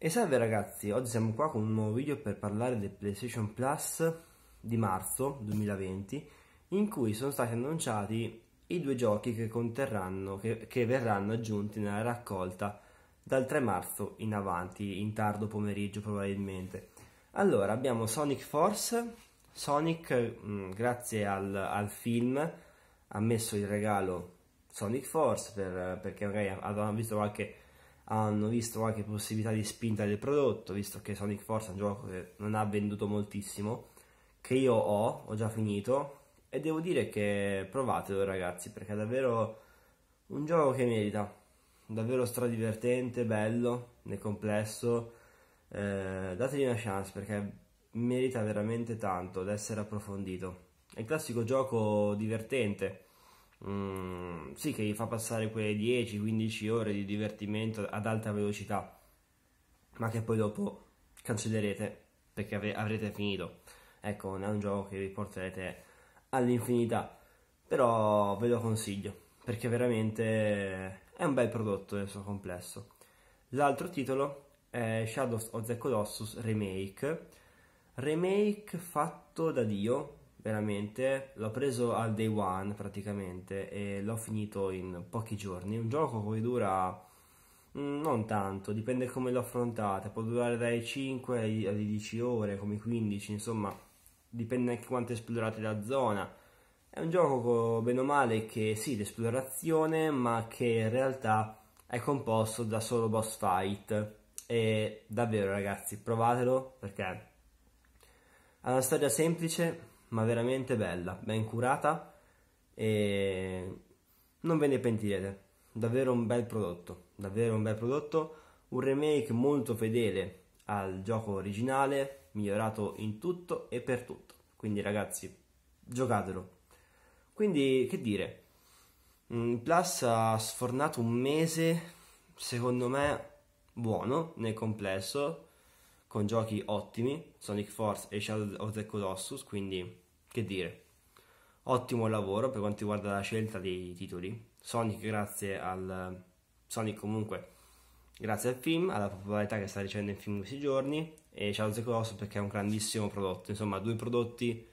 E salve ragazzi, oggi siamo qua con un nuovo video per parlare del PlayStation Plus di marzo 2020 in cui sono stati annunciati i due giochi che conterranno, che, che verranno aggiunti nella raccolta dal 3 marzo in avanti, in tardo pomeriggio probabilmente. Allora, abbiamo Sonic Force, Sonic mh, mm, grazie al, al, film ha messo il regalo Sonic Force per, perché magari avevano visto qualche hanno visto anche possibilità di spinta del prodotto, visto che Sonic Force è un gioco che non ha venduto moltissimo, che io ho, ho già finito, e devo dire che provatelo ragazzi, perché è davvero un gioco che merita, davvero stradivertente, bello, nel complesso, eh, dategli una chance perché merita veramente tanto di essere approfondito. È il classico gioco divertente, Mm, sì, che gli fa passare quelle 10-15 ore di divertimento ad alta velocità, ma che poi dopo cancellerete perché av- avrete finito. Ecco, non è un gioco che vi porterete all'infinità, però ve lo consiglio perché veramente è un bel prodotto nel suo complesso. L'altro titolo è Shadows of the Colossus Remake, remake fatto da Dio veramente l'ho preso al day one praticamente e l'ho finito in pochi giorni un gioco che dura mm, non tanto dipende come lo affrontate può durare dai 5 ai 10 ore come 15 insomma dipende anche quanto esplorate la zona è un gioco bene o male che sì l'esplorazione ma che in realtà è composto da solo boss fight e davvero ragazzi provatelo perché ha una storia semplice ma veramente bella, ben curata e non ve ne pentirete. Davvero un bel prodotto, davvero un bel prodotto, un remake molto fedele al gioco originale, migliorato in tutto e per tutto. Quindi ragazzi, giocatelo. Quindi che dire? Mm, Plus ha sfornato un mese, secondo me, buono nel complesso, con giochi ottimi, Sonic Force e Shadow of the Colossus, quindi che dire. Ottimo lavoro per quanto riguarda la scelta dei titoli. Sonic grazie al Sonic comunque grazie al film, alla popolarità che sta ricevendo il film in questi giorni e Shadow of the Colossus perché è un grandissimo prodotto, insomma, due prodotti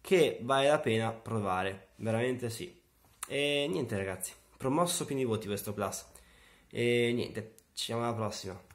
che vale la pena provare, veramente sì. E niente ragazzi, promosso quindi voti questo plus. E niente, ci vediamo alla prossima.